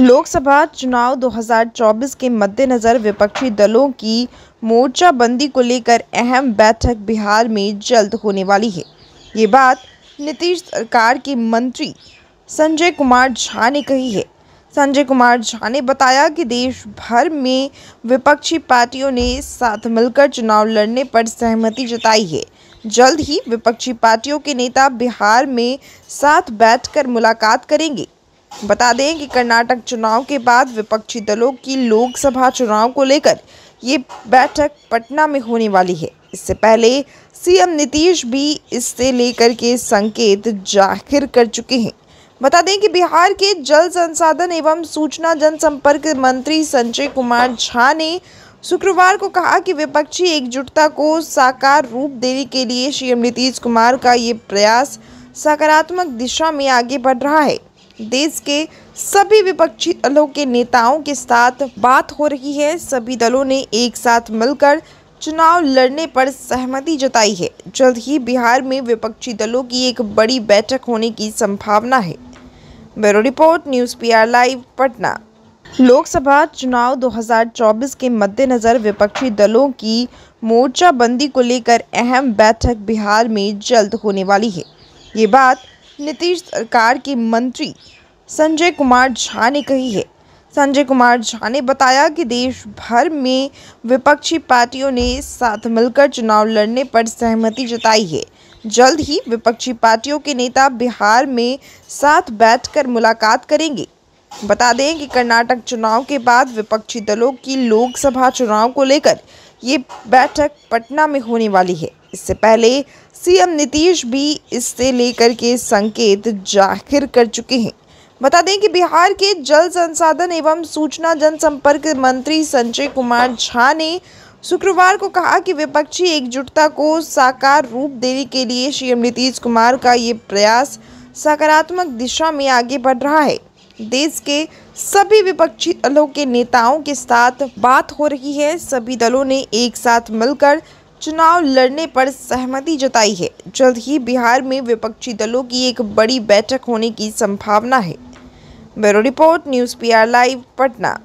लोकसभा चुनाव 2024 के मद्देनज़र विपक्षी दलों की मोर्चाबंदी को लेकर अहम बैठक बिहार में जल्द होने वाली है ये बात नीतीश सरकार के मंत्री संजय कुमार झा ने कही है संजय कुमार झा ने बताया कि देश भर में विपक्षी पार्टियों ने साथ मिलकर चुनाव लड़ने पर सहमति जताई है जल्द ही विपक्षी पार्टियों के नेता बिहार में साथ बैठकर मुलाकात करेंगे बता दें कि कर्नाटक चुनाव के बाद विपक्षी दलों की लोकसभा चुनाव को लेकर ये बैठक पटना में होने वाली है इससे पहले सीएम नीतीश भी इससे लेकर के संकेत जाहिर कर चुके हैं बता दें कि बिहार के जल संसाधन एवं सूचना जनसंपर्क मंत्री संजय कुमार झा ने शुक्रवार को कहा कि विपक्षी एकजुटता को साकार रूप देने के लिए सीएम नीतीश कुमार का ये प्रयास सकारात्मक दिशा में आगे बढ़ रहा है देश के सभी विपक्षी दलों के नेताओं के साथ बात हो रही है सभी दलों ने एक साथ मिलकर चुनाव लड़ने पर सहमति जताई है जल्द ही बिहार में विपक्षी दलों की एक बड़ी बैठक होने की संभावना है bureau report news R live Patna Lok Sabha चुनाव 2024 के मद्देनज़र विपक्षी दलों की मोर्चाबंदी को लेकर अहम बैठक बिहार में जल्द होने वाली है ये बात नीतीश सरकार के मंत्री संजय कुमार झा ने कही है संजय कुमार झा ने बताया कि देश भर में विपक्षी पार्टियों ने साथ मिलकर चुनाव लड़ने पर सहमति जताई है जल्द ही विपक्षी पार्टियों के नेता बिहार में साथ बैठकर मुलाकात करेंगे बता दें कि कर्नाटक चुनाव के बाद विपक्षी दलों की लोकसभा चुनाव को लेकर ये बैठक पटना में होने वाली है इससे पहले सीएम नीतीश भी इससे लेकर के संकेत जाहिर कर चुके हैं बता दें कि बिहार के जल संसाधन एवं सूचना जनसंपर्क मंत्री संजय कुमार झा ने शुक्रवार को कहा कि विपक्षी एकजुटता को साकार रूप देने के लिए सीएम नीतीश कुमार का ये प्रयास सकारात्मक दिशा में आगे बढ़ रहा है देश के सभी विपक्षी दलों के नेताओं के साथ बात हो रही है सभी दलों ने एक साथ मिलकर चुनाव लड़ने पर सहमति जताई है जल्द ही बिहार में विपक्षी दलों की एक बड़ी बैठक होने की संभावना है bureau report news P live Patna